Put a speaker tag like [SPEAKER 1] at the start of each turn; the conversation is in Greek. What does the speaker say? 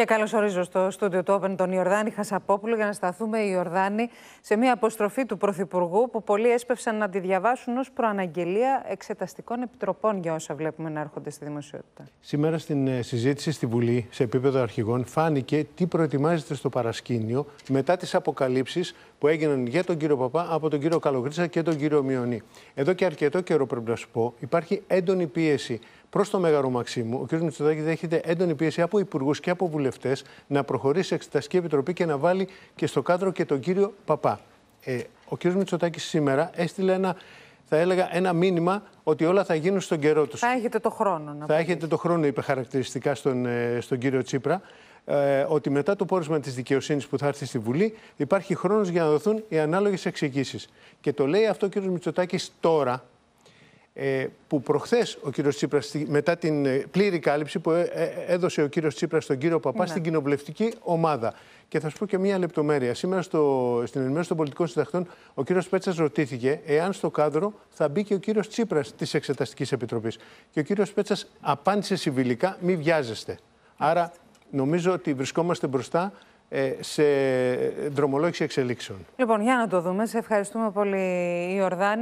[SPEAKER 1] Και καλώ ορίζω στο στούντιο του Open τον Ιορδάνη Χασαπόπουλο για να σταθούμε, Ιορδάνη, σε μια αποστροφή του Πρωθυπουργού που πολλοί έσπευσαν να τη διαβάσουν ως προαναγγελία εξεταστικών επιτροπών για όσα βλέπουμε να έρχονται στη δημοσιότητα.
[SPEAKER 2] Σήμερα στην ε, συζήτηση στη Βουλή, σε επίπεδο αρχηγών, φάνηκε τι προετοιμάζεται στο παρασκήνιο μετά τις αποκαλύψεις που έγιναν για τον κύριο Παπά από τον κύριο Καλογρίτσα και τον κύριο Μιονή. Εδώ και αρκετό καιρό πρέπει να σου πω, υπάρχει έντονη πίεση προς το Μέγαρο Μαξίμου, ο κ. Μητσοτάκης δέχεται έντονη πίεση από υπουργούς και από βουλευτές να προχωρήσει εξεταστική επιτροπή και να βάλει και στο κάδρο και τον κύριο Παπά. Ε, ο κ. Μητσοτάκης σήμερα έστειλε ένα θα έλεγα ένα μήνυμα ότι όλα θα γίνουν στον καιρό τους. Θα
[SPEAKER 1] έχετε το χρόνο. Να
[SPEAKER 2] θα έχετε το χρόνο, είπε χαρακτηριστικά στον, ε, στον κύριο Τσίπρα, ε, ότι μετά το πόρισμα της δικαιοσύνης που θα έρθει στη Βουλή, υπάρχει χρόνος για να δοθούν οι ανάλογες εξηγήσεις. Και το λέει αυτό ο κ. Μητσοτάκης τώρα, ε, που προχθές ο κύριος Τσίπρας, μετά την ε, πλήρη κάλυψη που έδωσε ο κύριος Τσίπρας στον κύριο Παπά ναι. στην κοινοβουλευτική ομάδα. Και θα σου πω και μία λεπτομέρεια. Σήμερα στο, στην ενημέρωση των πολιτικών συνταχτών, ο κύριος Πέτσας ρωτήθηκε εάν στο κάδρο θα μπει και ο κύριος Τσίπρας της Εξεταστικής Επιτροπής. Και ο κύριος Πέτσας απάντησε συμβιλικά μη βιάζεστε. Άρα νομίζω ότι βρισκόμαστε μπροστά ε, σε δρομολόγηση εξελίξεων.
[SPEAKER 1] Λοιπόν, για να το δούμε. Σε ευχαριστούμε πολύ, Ιορδάνη.